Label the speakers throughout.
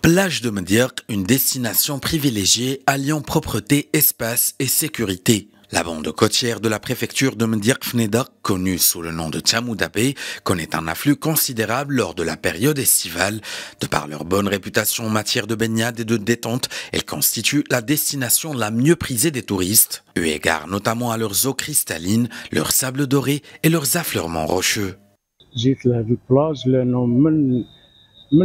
Speaker 1: Plage de Mdirk, une destination privilégiée alliant propreté, espace et sécurité. La bande côtière de la préfecture de Mdirk fneda connue sous le nom de Tchamoudabé, connaît un afflux considérable lors de la période estivale. De par leur bonne réputation en matière de baignade et de détente, elle constitue la destination la mieux prisée des touristes, eu égard notamment à leurs eaux cristallines, leurs sables dorés et leurs affleurements rocheux.
Speaker 2: la plage, le nom la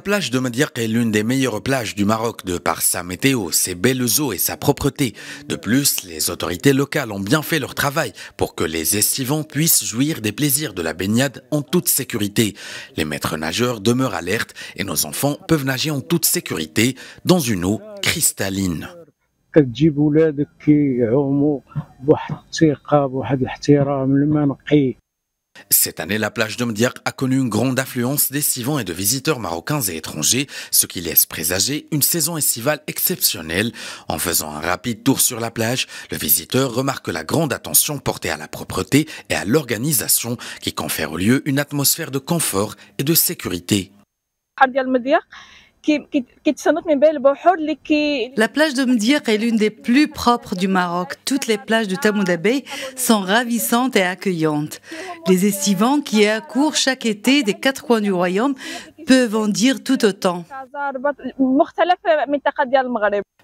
Speaker 1: plage de Madiak est l'une des meilleures plages du Maroc de par sa météo, ses belles eaux et sa propreté. De plus, les autorités locales ont bien fait leur travail pour que les estivants puissent jouir des plaisirs de la baignade en toute sécurité. Les maîtres nageurs demeurent alertes et nos enfants peuvent nager en toute sécurité dans une eau cristalline. Cette année, la plage de Mdiaq a connu une grande affluence d'essivants et de visiteurs marocains et étrangers, ce qui laisse présager une saison estivale exceptionnelle. En faisant un rapide tour sur la plage, le visiteur remarque la grande attention portée à la propreté et à l'organisation qui confère au lieu une atmosphère de confort et de sécurité.
Speaker 2: La plage de Mdir est l'une des plus propres du Maroc.
Speaker 1: Toutes les plages de Tamoudabé sont ravissantes et accueillantes les estivants qui accourent chaque été des quatre coins du royaume peuvent en dire tout autant.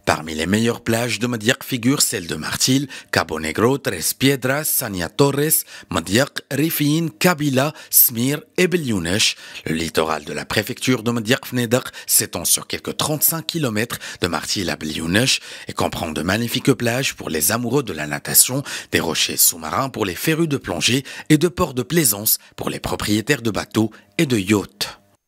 Speaker 1: Parmi les meilleures plages de Madiak figurent celles de Martil, Cabo Negro, Tres Piedras, Sania Torres, Madiak, Rifin, Kabila, Smir et Belyounesh. Le littoral de la préfecture de Madiak Fnedak s'étend sur quelques 35 km de Martil à Belyounesh et comprend de magnifiques plages pour les amoureux de la natation, des rochers sous-marins pour les férus de plongée et de ports de plaisance pour les propriétaires de bateaux et de yachts.